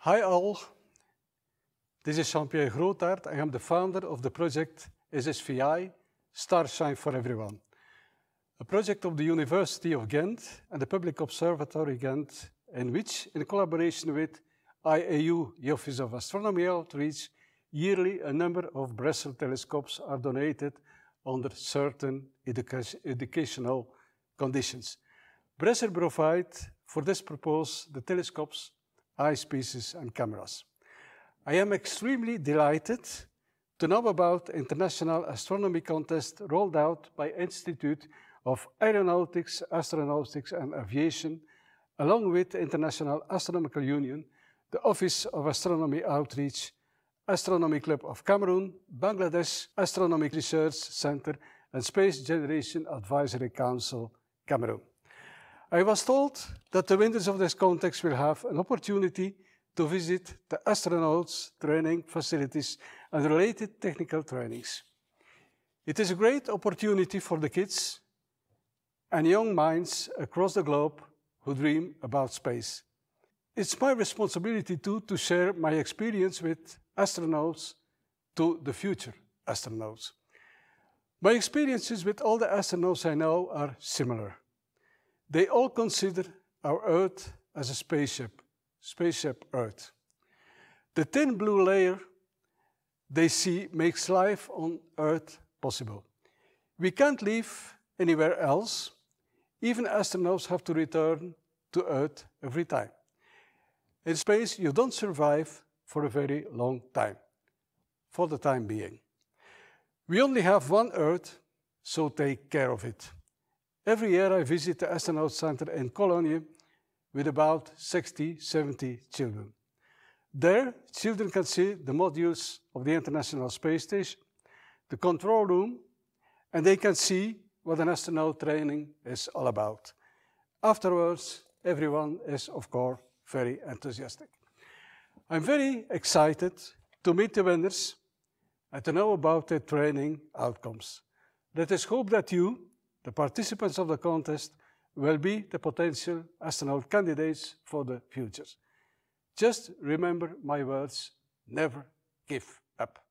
Hi all, this is Jean-Pierre Grootaert. I am the founder of the project SSVI, Starshine for Everyone, a project of the University of Ghent and the Public Observatory Ghent, in which, in collaboration with IAU, the Office of Astronomy Outreach, yearly a number of Brussels telescopes are donated under certain educa educational conditions. Brussels provides for this purpose the telescopes Eyepieces and cameras. I am extremely delighted to know about International Astronomy Contest rolled out by Institute of Aeronautics, Astronautics and Aviation, along with International Astronomical Union, the Office of Astronomy Outreach, Astronomy Club of Cameroon, Bangladesh Astronomical Research Center and Space Generation Advisory Council, Cameroon. I was told that the winners of this contest will have an opportunity to visit the astronauts training facilities and related technical trainings. It is a great opportunity for the kids and young minds across the globe who dream about space. It's my responsibility too to share my experience with astronauts to the future astronauts. My experiences with all the astronauts I know are similar. They all consider our Earth as a spaceship, spaceship Earth. The thin blue layer they see makes life on Earth possible. We can't live anywhere else. Even astronauts have to return to Earth every time. In space, you don't survive for a very long time, for the time being. We only have one Earth, so take care of it. Every year I visit the astronaut center in Cologne with about 60, 70 children. There, children can see the modules of the International Space Station, the control room, and they can see what an astronaut training is all about. Afterwards, everyone is, of course, very enthusiastic. I'm very excited to meet the winners and to know about their training outcomes. Let us hope that you, the participants of the contest will be the potential astronaut candidates for the future. Just remember my words, never give up.